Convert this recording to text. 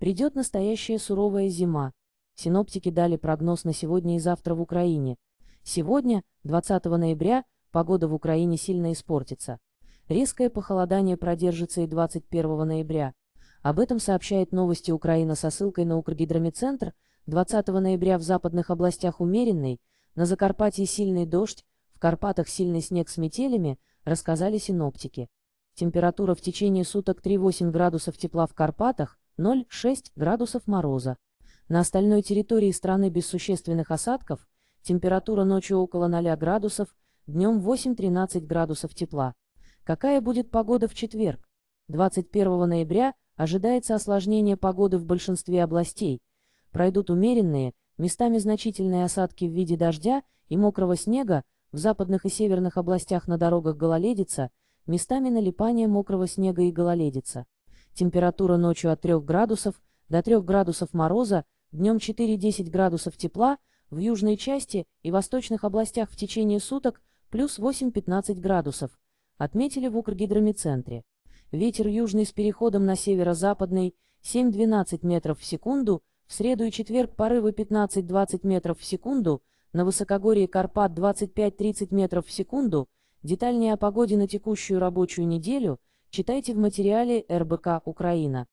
Придет настоящая суровая зима. Синоптики дали прогноз на сегодня и завтра в Украине. Сегодня, 20 ноября, погода в Украине сильно испортится. Резкое похолодание продержится и 21 ноября. Об этом сообщает новости Украина со ссылкой на Укргидромедцентр. 20 ноября в западных областях умеренный, на Закарпатье сильный дождь, в Карпатах сильный снег с метелями, рассказали синоптики. Температура в течение суток 3-8 градусов тепла в Карпатах, 0,6 градусов мороза. На остальной территории страны без существенных осадков, температура ночью около 0 градусов, днем 8-13 градусов тепла. Какая будет погода в четверг? 21 ноября ожидается осложнение погоды в большинстве областей. Пройдут умеренные, местами значительные осадки в виде дождя и мокрого снега, в западных и северных областях на дорогах гололедица, местами налипание мокрого снега и гололедица температура ночью от 3 градусов до 3 градусов мороза, днем 4-10 градусов тепла, в южной части и восточных областях в течение суток плюс 8-15 градусов, отметили в Укргидромедцентре. Ветер южный с переходом на северо-западный 7-12 метров в секунду, в среду и четверг порывы 15-20 метров в секунду, на высокогорье Карпат 25-30 метров в секунду, детальнее о погоде на текущую рабочую неделю – Читайте в материале РБК «Украина».